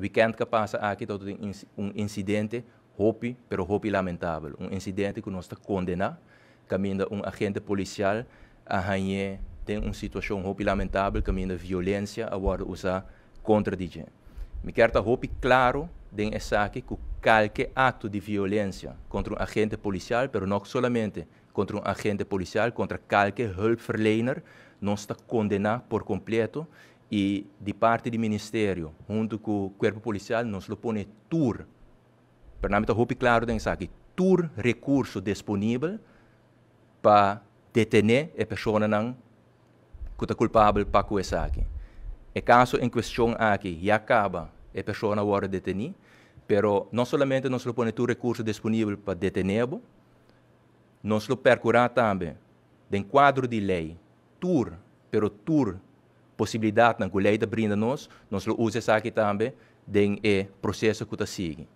weekend passa aqui todo um incidente hopi, pero hopi lamentável, um incidente que nós está condena, caminha um agente policial arranhe tem uma situação hopi lamentável, caminha violência agora usar contra DJ. Me quer tá hopi claro den aqui que qualquer ato de violência contra um agente policial, pero não somente contra um agente policial, contra qualquer hulpverlener, não está condenado por completo e de parte do Ministério, junto com o Corpo Policial, nos lo pone tour. Pernambuco Rupi claro tem aqui, tour recurso disponível para detener a pessoa não que está culpável para coisa aqui. O caso em questão aqui já acaba, a pessoa agora detenida, pero não somente nós lo pone tour recurso disponível para detê-lo nós lo percurar também, dentro quadro de lei, tour, pero tour possibilidade na colheita brinda nós, nós lo usamos aqui também, den o processo que está seguindo.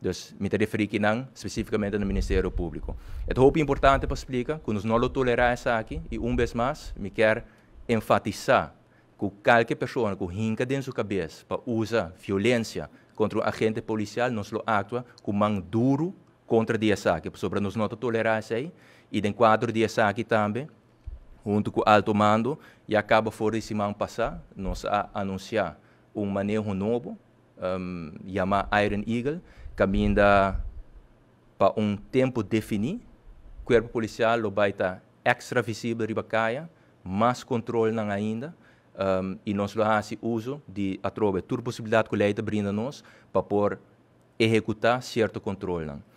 Então, me referi aqui não, especificamente no Ministério Público. É muito importante para explicar que nós não toleramos isso aqui, e uma vez mais, me quero enfatizar que qualquer pessoa que rinca dentro da sua cabeça para usar violência contra um agente policial, nós lo atua com mão duro contra essa aqui, sobre nós não tolerar isso aí, e em quadro dias aqui também, junto com o alto mando, e acaba fora de semana passada, nós anunciar um manejo novo, um, chamado Iron Eagle, caminho para um tempo definido, o corpo policial vai estar extra visível riba caia, mais controle não ainda, um, e nós fazemos uso de atrobe, toda possibilidade que o leite brinda nós para por executar certo controle. Não.